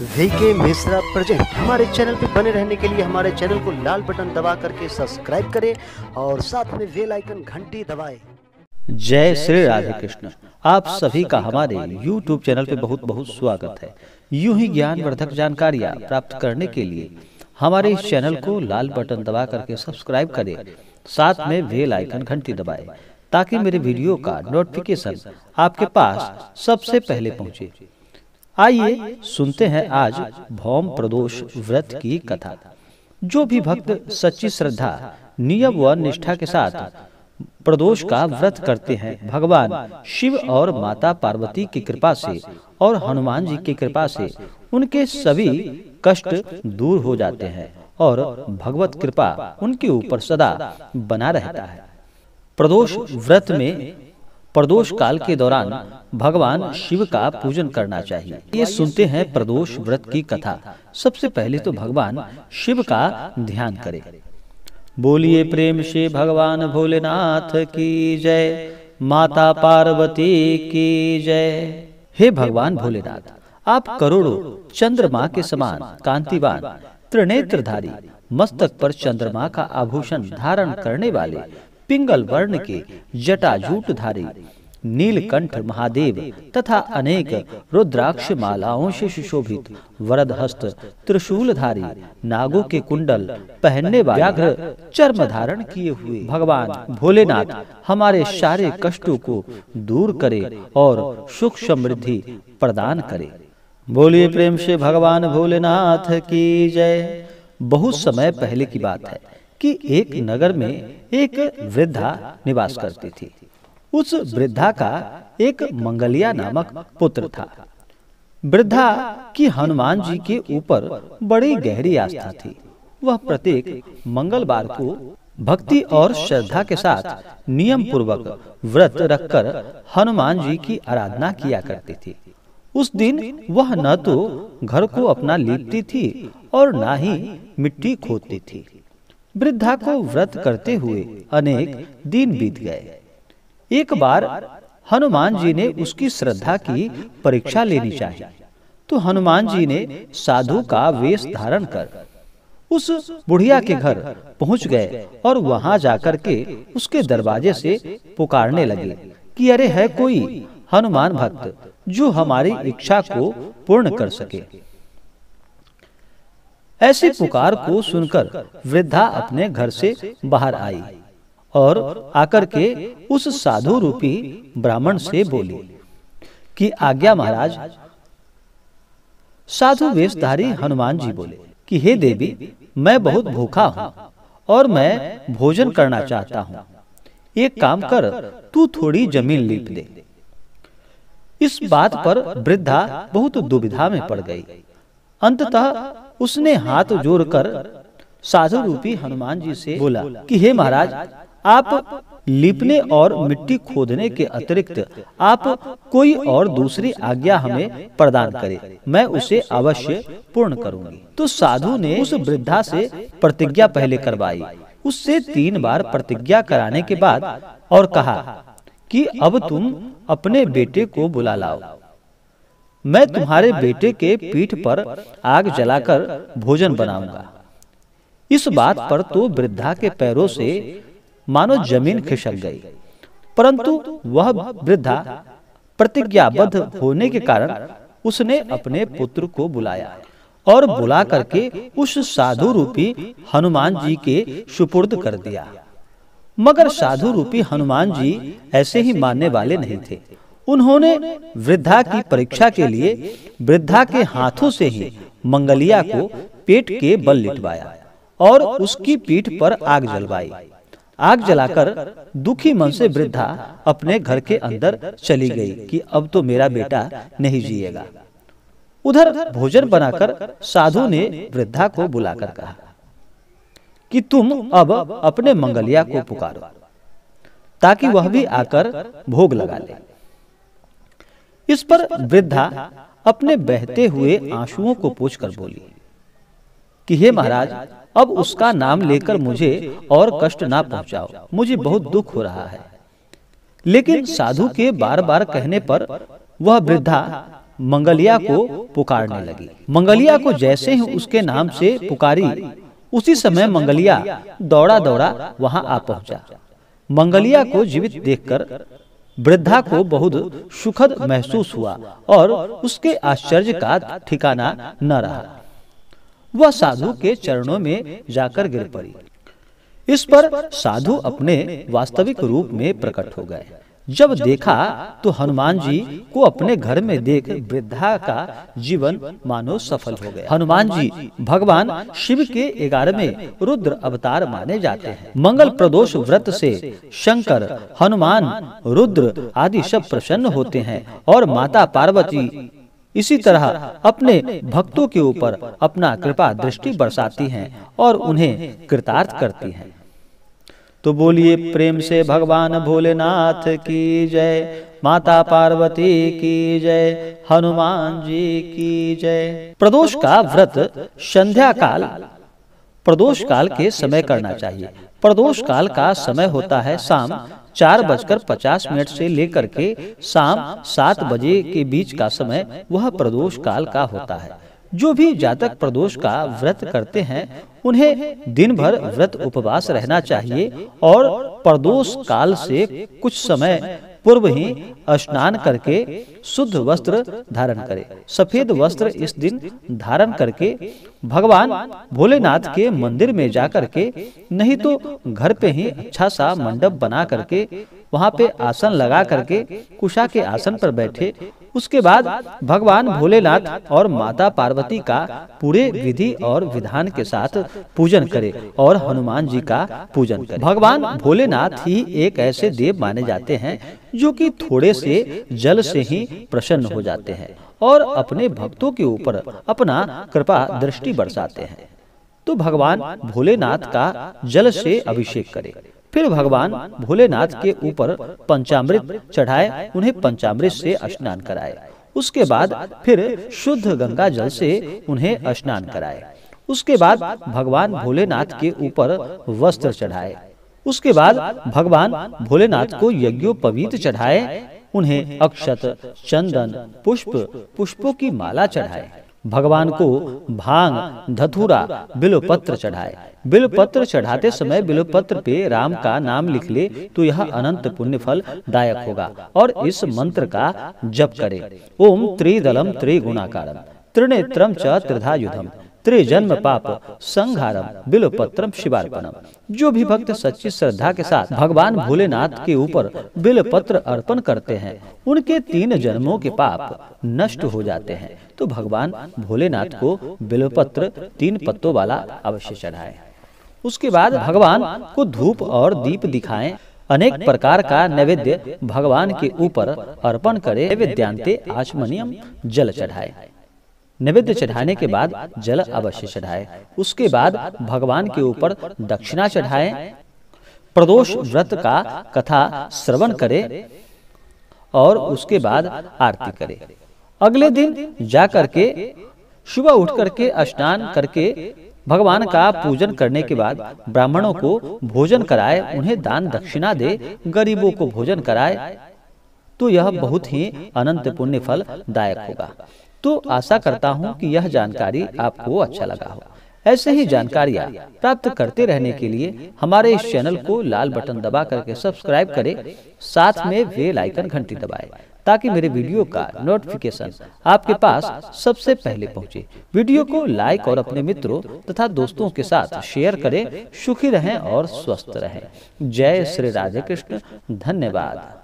VK Mishra present हमारे channel पे बने रहने के लिए हमारे चैनल को लाल बटन दबा करके सब्सक्राइब करें और साथ में वेल आइकन घंटी दबाएं जय श्री राधे कृष्ण आप सभी का हमारे YouTube चैनल पे बहुत बहुत स्वागत है यूं ही ज्ञान वर्धक जानकारियां प्राप्त करने के लिए हमारे इस चैनल को लाल बटन दबा करके सब्सक्राइब करें साथ में वेल आइकन घंटी दबाएं ताकि मेरे वीडियो का नोटिफिकेशन आपके पास सबसे पहले पहुंचे आइए सुनते हैं आज भौम प्रदोष व्रत की कथा जो भी भक्त सच्ची श्रद्धा नियम व निष्ठा के साथ प्रदोष का व्रत करते हैं भगवान शिव और माता पार्वती की कृपा से और हनुमान जी की कृपा से उनके सभी कष्ट दूर हो जाते हैं और भगवत कृपा उनके ऊपर सदा बना रहता है प्रदोष व्रत में प्रदोष काल के दौरान भगवान शिव का पूजन करना चाहिए ये सुनते हैं प्रदोष व्रत की कथा सबसे पहले तो भगवान शिव का ध्यान करें बोलिए प्रेम से भगवान भोलेनाथ की जय माता पार्वती की जय हे भगवान भोलेनाथ आप करोड़ों चंद्रमा के समान कांतिवान त्रिनेत्रधारी मस्तक पर चंद्रमा का आभूषण धारण करने वाले पिंगल वर्ण के जटाजूट धारी नीलकंठ महादेव तथा अनेक रुद्राक्ष मालाओं से सुशोभित वरद हस्त त्रिशूलधारी नागों के कुंडल पहनने व्याघ्र चर्म धारण किए हुए भगवान भोलेनाथ हमारे सारे कष्टों को दूर करे और सुख समृद्धि प्रदान करे बोलिए प्रेम से भगवान भोलेनाथ की जय बहुत समय पहले की बात है कि एक नगर में एक वृद्धा निवास करती थी उस वृद्धा का एक मंगलिया नामक पुत्र था वृद्धा की हनुमान जी के ऊपर बड़ी गहरी आस्था थी वह प्रत्येक मंगलवार को भक्ति और श्रद्धा के साथ नियम पूर्वक व्रत रखकर हनुमान जी की आराधना किया करती थी उस दिन वह न तो घर को अपना लीपती थी और न ही मिट्टी खोदती थी वृद्धा को व्रत करते हुए अनेक दिन बीत गए एक बार हनुमान जी ने उसकी श्रद्धा की परीक्षा लेनी चाहिए तो हनुमान जी ने साधु का वेश धारण कर उस बुढ़िया के घर पहुंच गए और वहां जाकर के उसके दरवाजे से पुकारने लगे कि अरे है कोई हनुमान भक्त जो हमारी इच्छा को पूर्ण कर सके ऐसी पुकार को सुनकर वृद्धा अपने घर से बाहर आई और आकर के उस साधु रूपी ब्राह्मण से बोली कि आज्ञा महाराज साधु वेशधारी हनुमान जी बोले कि हे देवी मैं बहुत भूखा हूँ और मैं भोजन करना चाहता हूँ एक काम कर तू थोड़ी जमीन लीप दे इस बात पर वृद्धा बहुत दुविधा में पड़ गई अंततः उसने हाथ जोड़कर साधु रूपी हनुमान जी से बोला कि हे महाराज आप लिपने और मिट्टी खोदने के अतिरिक्त आप कोई और दूसरी आज्ञा हमें प्रदान करें मैं उसे अवश्य पूर्ण करूंगी तो साधु ने उस वृद्धा से प्रतिज्ञा पहले करवाई उससे तीन बार प्रतिज्ञा कराने के बाद और कहा कि अब तुम अपने बेटे को बुला लाओ मैं तुम्हारे बेटे के पीठ पर आग जलाकर भोजन बनाऊंगा इस बात पर तो वृद्धा के पैरों से मानो जमीन खिसक गई परंतु वह वृद्धा प्रतिज्ञाबद्ध होने के कारण उसने अपने पुत्र को बुलाया और बुला करके उस साधु रूपी हनुमान जी के सुपुर्द कर दिया मगर साधु रूपी हनुमान जी ऐसे ही मानने वाले नहीं थे उन्होंने वृद्धा की परीक्षा के लिए वृद्धा के हाथों से ही मंगलिया को पेट के बल लिटवाया और उसकी पीठ पर आग जलवाई आग जलाकर दुखी मन से वृद्धा अपने घर के अंदर चली गई कि अब तो मेरा बेटा नहीं जिएगा उधर भोजन बनाकर साधु ने वृद्धा को बुलाकर कहा कि तुम अब अपने मंगलिया को पुकारो ताकि वह भी आकर भोग लगा ले इस पर वृद्धा अपने बहते हुए आंसुओं को पूछकर कर बोली कि हे महाराज अब उसका नाम लेकर मुझे और कष्ट ना पहुंचाओ मुझे बहुत दुख हो रहा है लेकिन साधु के बार बार कहने पर वह वृद्धा मंगलिया को पुकारने लगी मंगलिया को जैसे ही उसके नाम से पुकारी उसी समय मंगलिया दौड़ा दौड़ा वहां आ पहुंचा मंगलिया को जीवित देखकर वृद्धा को बहुत सुखद महसूस हुआ और उसके आश्चर्य का ठिकाना न रहा वह साधु के चरणों में जाकर गिर पड़ी इस पर साधु अपने वास्तविक रूप में प्रकट हो गए जब देखा तो हनुमान जी को अपने घर में देख वृद्धा का जीवन मानो सफल हो गया हनुमान जी भगवान शिव के ग्यारहवें रुद्र अवतार माने जाते हैं मंगल प्रदोष व्रत से शंकर हनुमान रुद्र आदि सब प्रसन्न होते हैं और माता पार्वती इसी तरह अपने भक्तों के ऊपर अपना कृपा दृष्टि बरसाती हैं और उन्हें कृतार्थ करती हैं तो, तो बोलिए प्रेम से भगवान भोलेनाथ की जय माता पार्वती की जय हनुमान जी की जय प्रदोष का व्रत संध्या काल प्रदोष काल के समय करना चाहिए प्रदोष काल का समय होता है शाम चार बजकर पचास मिनट से लेकर के शाम सात बजे के बीच का समय वह प्रदोष काल का होता है जो भी जातक प्रदोष का व्रत करते हैं उन्हें दिन भर व्रत उपवास रहना चाहिए और प्रदोष काल से कुछ समय पूर्व ही स्नान करके शुद्ध वस्त्र धारण करे सफेद वस्त्र इस दिन धारण करके भगवान भोलेनाथ के मंदिर में जा के नहीं तो घर पे ही अच्छा सा मंडप बना करके वहाँ पे आसन लगा करके कुशा के आसन पर बैठे उसके बाद भगवान भोलेनाथ और माता पार्वती का पूरे विधि और विधान के साथ पूजन करे और हनुमान जी का पूजन करें। भगवान भोलेनाथ ही एक ऐसे देव माने जाते हैं जो कि थोड़े से जल से ही प्रसन्न हो जाते हैं और अपने भक्तों के ऊपर अपना कृपा दृष्टि बरसाते हैं तो भगवान भोलेनाथ का जल से अभिषेक करे फिर भगवान भोलेनाथ के ऊपर पंचामृत चढ़ाए उन्हें पंचामृत से स्नान कराए उसके बाद फिर शुद्ध गंगा जल से उन्हें स्नान कराए उसके बाद भगवान भोलेनाथ के ऊपर वस्त्र चढ़ाए उसके बाद भगवान भोलेनाथ को यज्ञोपवीत चढ़ाए उन्हें अक्षत चंदन पुष्प पुष्पों की माला चढ़ाए भगवान को भांग धतूरा बिलपत्र चढ़ाए बिलपत्र चढ़ाते समय बिलपत्र पे राम का नाम लिख ले तो यह अनंत पुण्य फल दायक होगा और इस मंत्र का जप करे ओम त्रिदलम त्रिगुणाकार त्रिनेत्रम च युधम त्रिजन्म पाप संघारम बिलपत्रम शिवार्पणम जो भी भक्त सच्ची श्रद्धा के साथ भगवान भोलेनाथ के ऊपर बिलपत्र अर्पण करते हैं उनके तीन जन्मों के पाप नष्ट हो जाते हैं तो भगवान भोलेनाथ को बिलपत्र तीन पत्तों वाला अवश्य चढ़ाए उसके बाद भगवान को धूप और दीप दिखाए अनेक प्रकार का नैवेद्य भगवान के ऊपर अर्पण करे नैवेद्यांते आचमनियम जल चढ़ाए नैवेद्य चढ़ाने के बाद जल अवश्य चढ़ाए उसके बाद भगवान के ऊपर दक्षिणा चढ़ाए प्रदोष व्रत का कथा श्रवण करे और उसके बाद आरती करे अगले दिन जा करके सुबह उठ करके स्नान करके भगवान का पूजन करने के बाद ब्राह्मणों को भोजन कराए उन्हें दान दक्षिणा दे गरीबों को भोजन कराए तो यह तो बहुत ही अनंत पुण्य फल दायक होगा तो, तो आशा करता हूँ कि यह जानकारी आपको अच्छा, अच्छा लगा हो ऐसे ही जानकारियाँ प्राप्त करते रहने के लिए हमारे इस चैनल को लाल बटन दबा करके सब्सक्राइब करें साथ में बेल आइकन घंटी दबाएं ताकि मेरे वीडियो का नोटिफिकेशन आपके पास सबसे पहले पहुंचे। वीडियो को लाइक और अपने मित्रों तथा दोस्तों के साथ शेयर करें सुखी रहें और स्वस्थ रहें जय श्री राधे कृष्ण धन्यवाद